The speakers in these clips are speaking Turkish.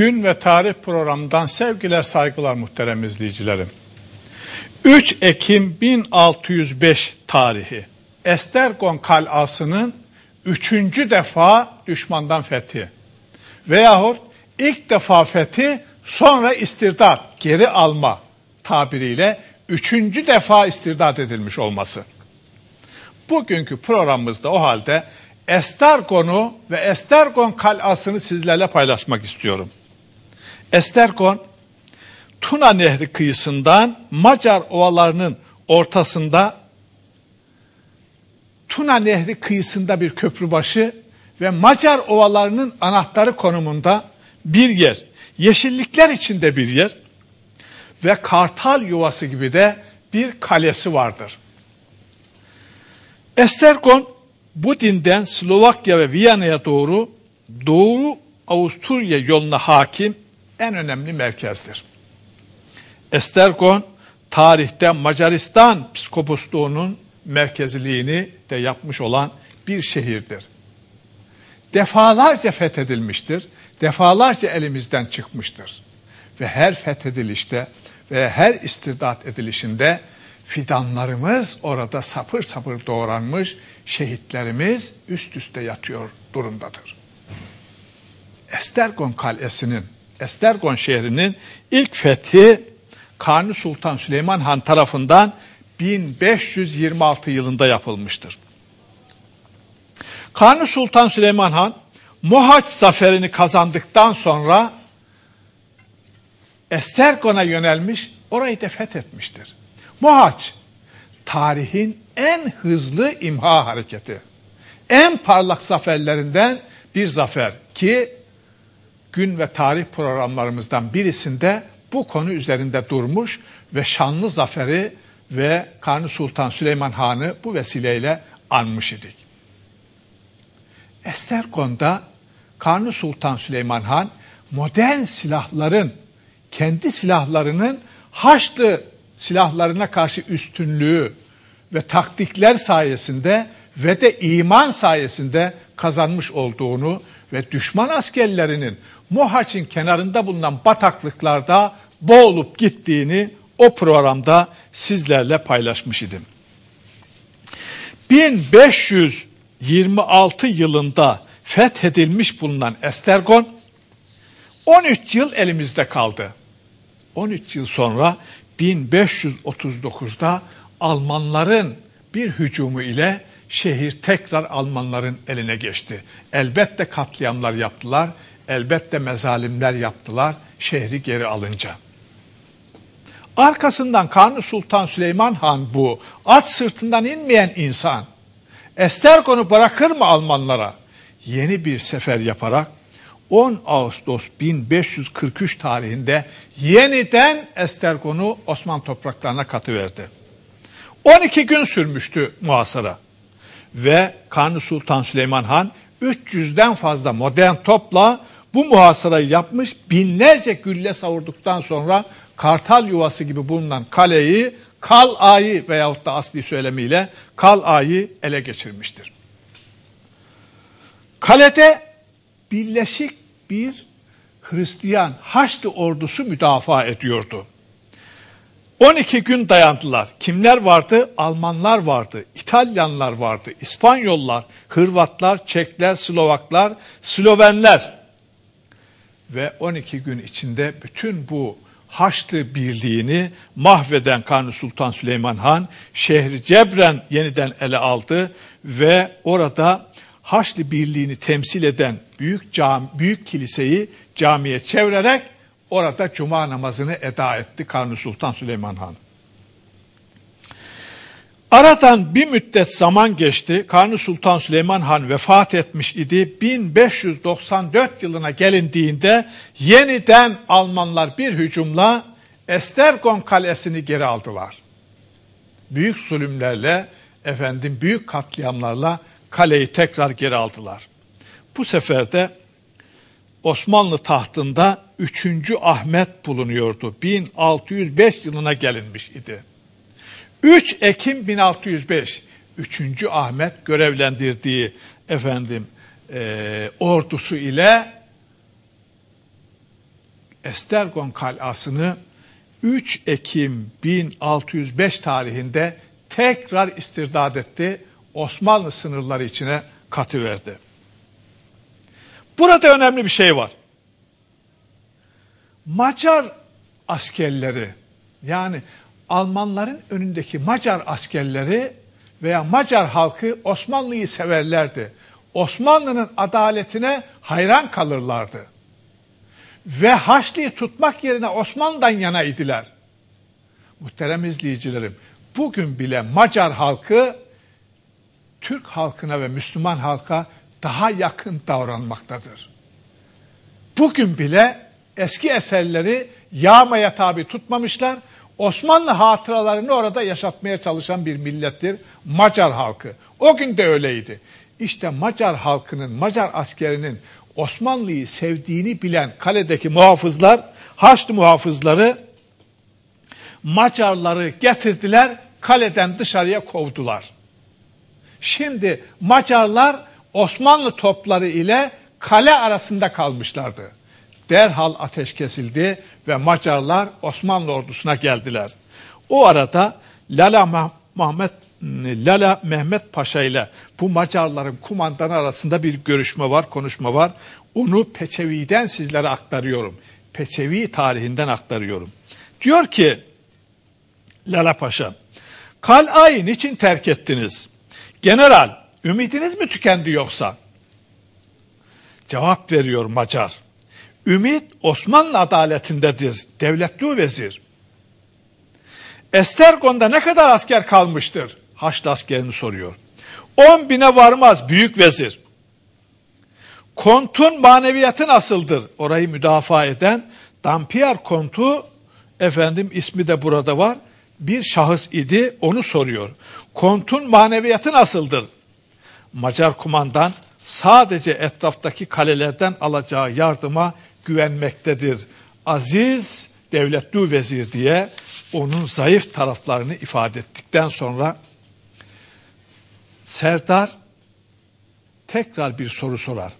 gün ve tarih programından sevgiler saygılar muhterem izleyicilerim. 3 Ekim 1605 tarihi Estergon kalasının üçüncü defa düşmandan fethi veyahut ilk defa fethi sonra istirdat geri alma tabiriyle üçüncü defa istirdat edilmiş olması. Bugünkü programımızda o halde Estergon'u ve Estergon kalasını sizlerle paylaşmak istiyorum. Esterkon, Tuna Nehri kıyısından Macar ovalarının ortasında Tuna Nehri kıyısında bir köprübaşı ve Macar ovalarının anahtarı konumunda bir yer. Yeşillikler içinde bir yer ve kartal yuvası gibi de bir kalesi vardır. Esterkon bu dinden Slovakya ve Viyana'ya doğru Doğu Avusturya yoluna hakim en önemli merkezdir. Esterkon tarihte Macaristan psikoposluğunun merkezliğini de yapmış olan bir şehirdir. Defalarca fethedilmiştir, defalarca elimizden çıkmıştır. Ve her fethedilişte ve her istirdat edilişinde fidanlarımız orada sapır sapır doğranmış, şehitlerimiz üst üste yatıyor durumdadır. Estergon Kalesi'nin Estergon şehrinin ilk fethi Kanuni Sultan Süleyman Han tarafından 1526 yılında yapılmıştır. Kanuni Sultan Süleyman Han Mohaç zaferini kazandıktan sonra Estergon'a yönelmiş, orayı da fethetmiştir. Mohaç, tarihin en hızlı imha hareketi. En parlak zaferlerinden bir zafer ki gün ve tarih programlarımızdan birisinde bu konu üzerinde durmuş ve şanlı zaferi ve Kanuni Sultan Süleyman Han'ı bu vesileyle anmış idik. Esterkon'da Kanuni Sultan Süleyman Han modern silahların, kendi silahlarının Haçlı silahlarına karşı üstünlüğü ve taktikler sayesinde ve de iman sayesinde kazanmış olduğunu ve düşman askerlerinin Mohaç'ın kenarında bulunan bataklıklarda boğulup gittiğini o programda sizlerle paylaşmış idim. 1526 yılında fethedilmiş bulunan Estergon 13 yıl elimizde kaldı. 13 yıl sonra 1539'da Almanların bir hücumu ile şehir tekrar Almanların eline geçti. Elbette katliamlar yaptılar, elbette mezalimler yaptılar şehri geri alınca. Arkasından Kanuni Sultan Süleyman Han bu. At sırtından inmeyen insan. Estergon'u bırakır mı Almanlara? Yeni bir sefer yaparak 10 Ağustos 1543 tarihinde yeniden Estergon'u Osmanlı topraklarına katıverdi. 12 gün sürmüştü muhasara ve Kanuni Sultan Süleyman Han 300'den fazla modern topla bu muhasarayı yapmış. Binlerce gülle savurduktan sonra kartal yuvası gibi bulunan kaleyi kal ayı veyahut da asli söylemiyle kal ayı ele geçirmiştir. Kalede birleşik bir Hristiyan Haçlı ordusu müdafaa ediyordu. 12 gün dayandılar. Kimler vardı? Almanlar vardı, İtalyanlar vardı, İspanyollar, Hırvatlar, Çekler, Slovaklar, Slovenler. Ve 12 gün içinde bütün bu Haçlı birliğini mahveden Kanuni Sultan Süleyman Han şehri cebren yeniden ele aldı ve orada Haçlı birliğini temsil eden büyük cam, büyük kiliseyi camiye çevirerek Orada cuma namazını eda etti Kanuni Sultan Süleyman Han. Aradan bir müddet zaman geçti. Kanuni Sultan Süleyman Han vefat etmiş idi. 1594 yılına gelindiğinde yeniden Almanlar bir hücumla Estergon Kalesi'ni geri aldılar. Büyük zulümlerle, efendim büyük katliamlarla kaleyi tekrar geri aldılar. Bu sefer de Osmanlı tahtında 3. Ahmet bulunuyordu. 1605 yılına gelinmiş idi. 3 Ekim 1605 3. Ahmet görevlendirdiği efendim e, ordusu ile Estergon kalasını 3 Ekim 1605 tarihinde tekrar istirdat etti. Osmanlı sınırları içine katıverdi. Burada önemli bir şey var. Macar askerleri yani Almanların önündeki Macar askerleri veya Macar halkı Osmanlı'yı severlerdi. Osmanlı'nın adaletine hayran kalırlardı. Ve Haçlı'yı tutmak yerine Osmanlı'dan yana idiler. Muhterem izleyicilerim, bugün bile Macar halkı Türk halkına ve Müslüman halka daha yakın davranmaktadır. Bugün bile eski eserleri yağmaya tabi tutmamışlar. Osmanlı hatıralarını orada yaşatmaya çalışan bir millettir Macar halkı. O gün de öyleydi. İşte Macar halkının, Macar askerinin Osmanlı'yı sevdiğini bilen kaledeki muhafızlar, Haçlı muhafızları Macarları getirdiler, kaleden dışarıya kovdular. Şimdi Macarlar Osmanlı topları ile kale arasında kalmışlardı. Derhal ateş kesildi ve Macarlar Osmanlı ordusuna geldiler. O arada Lala Mehmet Lala Mehmet Paşa ile bu Macarların kumandanı arasında bir görüşme var, konuşma var. Onu Peçevi'den sizlere aktarıyorum. Peçevi tarihinden aktarıyorum. Diyor ki Lala Paşa, Kal'ayı niçin terk ettiniz? General, Ümidiniz mi tükendi yoksa? Cevap veriyor Macar. Ümit Osmanlı adaletindedir. Devletli vezir. Estergon'da ne kadar asker kalmıştır? Haçlı askerini soruyor. On bine varmaz büyük vezir. Kontun maneviyatı nasıldır? Orayı müdafaa eden Dampier kontu efendim ismi de burada var. Bir şahıs idi onu soruyor. Kontun maneviyatı nasıldır? Macar kumandan sadece etraftaki kalelerden alacağı yardıma güvenmektedir. Aziz devletli vezir diye onun zayıf taraflarını ifade ettikten sonra Serdar tekrar bir soru sorar.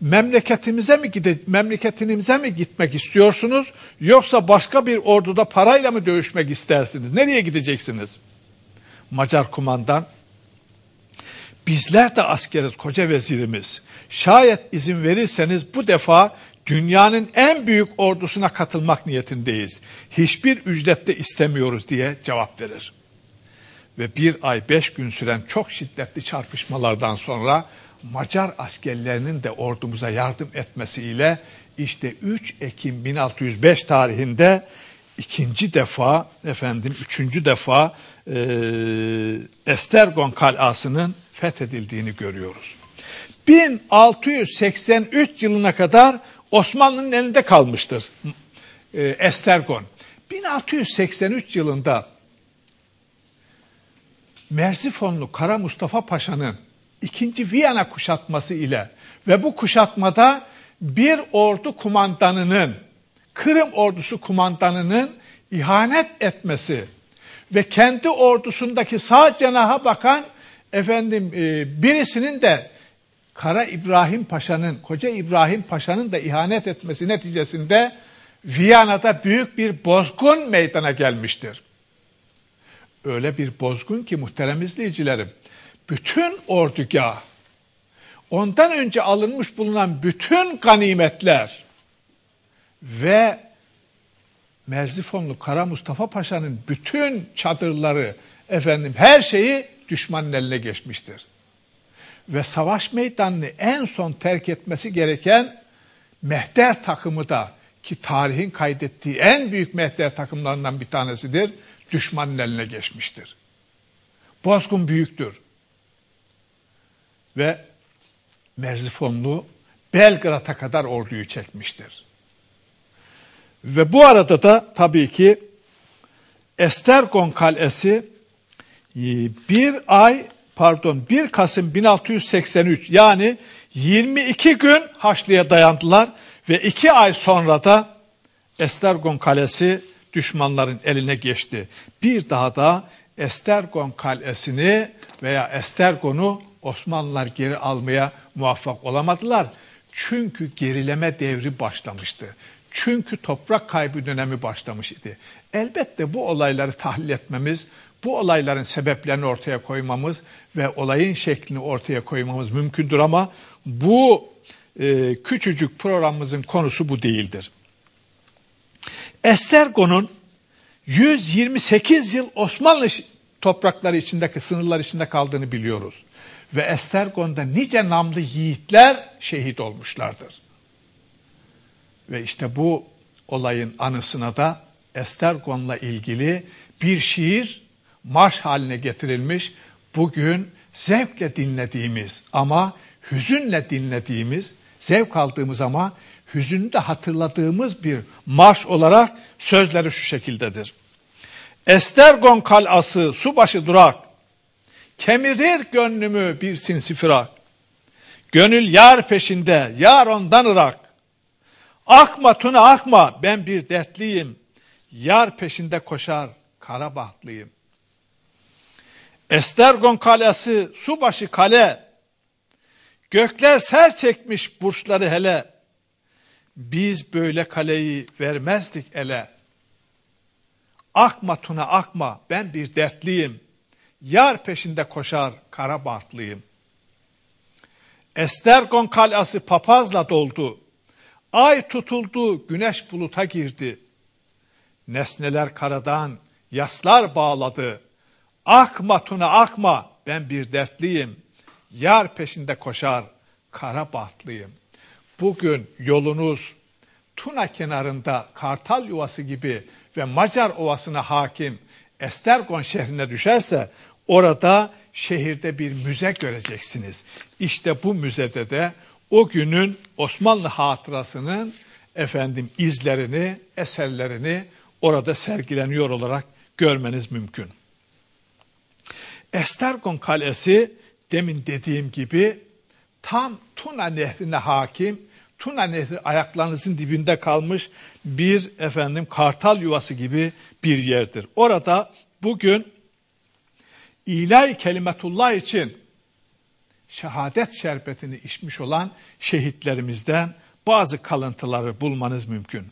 Memleketimize mi gide memleketinize mi gitmek istiyorsunuz yoksa başka bir orduda parayla mı dövüşmek istersiniz? Nereye gideceksiniz? Macar kumandan Bizler de askeriz koca vezirimiz. Şayet izin verirseniz bu defa dünyanın en büyük ordusuna katılmak niyetindeyiz. Hiçbir ücret de istemiyoruz diye cevap verir. Ve bir ay beş gün süren çok şiddetli çarpışmalardan sonra Macar askerlerinin de ordumuza yardım etmesiyle işte 3 Ekim 1605 tarihinde ikinci defa efendim üçüncü defa e, Estergon kalasının fethedildiğini görüyoruz. 1683 yılına kadar Osmanlı'nın elinde kalmıştır e, Estergon. 1683 yılında Merzifonlu Kara Mustafa Paşa'nın ikinci Viyana kuşatması ile ve bu kuşatmada bir ordu kumandanının Kırım ordusu kumandanının ihanet etmesi ve kendi ordusundaki sağ cenaha bakan efendim e, birisinin de Kara İbrahim Paşa'nın, Koca İbrahim Paşa'nın da ihanet etmesi neticesinde Viyana'da büyük bir bozgun meydana gelmiştir. Öyle bir bozgun ki muhterem izleyicilerim, bütün ordugah, ondan önce alınmış bulunan bütün ganimetler ve Merzifonlu Kara Mustafa Paşa'nın bütün çadırları, efendim her şeyi düşmanın eline geçmiştir. Ve savaş meydanını en son terk etmesi gereken mehter takımı da ki tarihin kaydettiği en büyük mehter takımlarından bir tanesidir, düşmanın eline geçmiştir. Bozgun büyüktür. Ve Merzifonlu Belgrad'a kadar orduyu çekmiştir. Ve bu arada da tabii ki Estergon Kalesi ee, bir ay pardon 1 Kasım 1683 yani 22 gün Haçlı'ya dayandılar ve 2 ay sonra da Estergon Kalesi düşmanların eline geçti. Bir daha da Estergon Kalesi'ni veya Estergon'u Osmanlılar geri almaya muvaffak olamadılar. Çünkü gerileme devri başlamıştı. Çünkü toprak kaybı dönemi başlamış idi. Elbette bu olayları tahlil etmemiz bu olayların sebeplerini ortaya koymamız ve olayın şeklini ortaya koymamız mümkündür ama bu e, küçücük programımızın konusu bu değildir. Estergo'nun 128 yıl Osmanlı toprakları içindeki sınırlar içinde kaldığını biliyoruz. Ve Estergon'da nice namlı yiğitler şehit olmuşlardır. Ve işte bu olayın anısına da Estergon'la ilgili bir şiir marş haline getirilmiş, bugün zevkle dinlediğimiz ama hüzünle dinlediğimiz, zevk aldığımız ama hüzünü de hatırladığımız bir marş olarak sözleri şu şekildedir. Estergon kalası, subaşı durak, kemirir gönlümü bir sinsi Gönül yar peşinde, yar ondan ırak. Akma tuna akma, ben bir dertliyim. Yar peşinde koşar, karabahlıyım.'' Estergon Kalesi, Subaşı Kale, gökler ser çekmiş burçları hele, biz böyle kaleyi vermezdik ele. Akma Tuna akma, ben bir dertliyim, yar peşinde koşar Karabaht'lıyım. Estergon Kalesi papazla doldu, ay tutuldu, güneş buluta girdi. Nesneler karadan, yaslar bağladı.'' Akma tuna akma ben bir dertliyim. Yar peşinde koşar kara bahtlıyım. Bugün yolunuz Tuna kenarında Kartal yuvası gibi ve Macar ovasına hakim Estergon şehrine düşerse orada şehirde bir müze göreceksiniz. İşte bu müzede de o günün Osmanlı hatırasının efendim izlerini, eserlerini orada sergileniyor olarak görmeniz mümkün. Estergon Kalesi demin dediğim gibi tam Tuna Nehri'ne hakim, Tuna Nehri ayaklarınızın dibinde kalmış bir efendim kartal yuvası gibi bir yerdir. Orada bugün ilahi kelimetullah için şehadet şerbetini içmiş olan şehitlerimizden bazı kalıntıları bulmanız mümkün.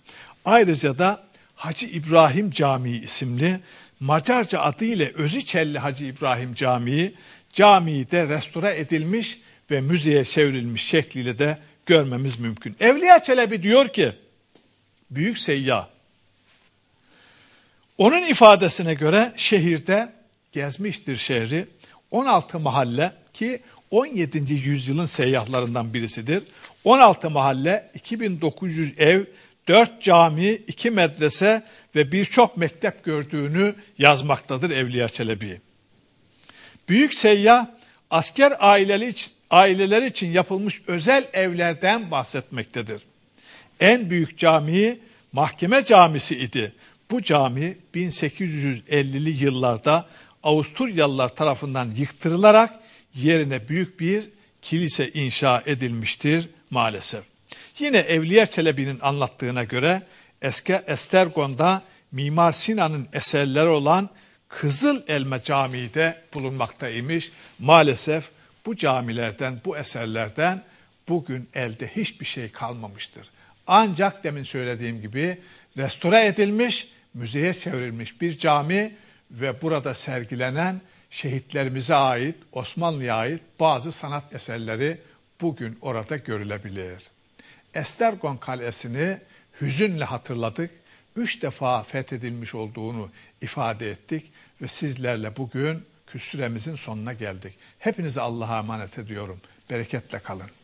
Ayrıca da Hacı İbrahim Camii isimli Macarca adıyla Özüçelli Hacı İbrahim Camii, camide restore edilmiş ve müzeye çevrilmiş şekliyle de görmemiz mümkün. Evliya Çelebi diyor ki, Büyük Seyyah, onun ifadesine göre şehirde gezmiştir şehri. 16 mahalle ki 17. yüzyılın seyyahlarından birisidir. 16 mahalle, 2900 ev dört cami, iki medrese ve birçok mektep gördüğünü yazmaktadır Evliya Çelebi. Büyük Seyyah asker aileleri, aileler için yapılmış özel evlerden bahsetmektedir. En büyük camii mahkeme camisi idi. Bu cami 1850'li yıllarda Avusturyalılar tarafından yıktırılarak yerine büyük bir kilise inşa edilmiştir maalesef. Yine Evliya Çelebi'nin anlattığına göre Eske Estergon'da Mimar Sinan'ın eserleri olan Kızıl Elma Camii de bulunmaktaymış. Maalesef bu camilerden, bu eserlerden bugün elde hiçbir şey kalmamıştır. Ancak demin söylediğim gibi restore edilmiş, müzeye çevrilmiş bir cami ve burada sergilenen şehitlerimize ait, Osmanlı'ya ait bazı sanat eserleri bugün orada görülebilir. Estergon Kalesi'ni hüzünle hatırladık. Üç defa fethedilmiş olduğunu ifade ettik ve sizlerle bugün küsüremizin sonuna geldik. Hepinizi Allah'a emanet ediyorum. Bereketle kalın.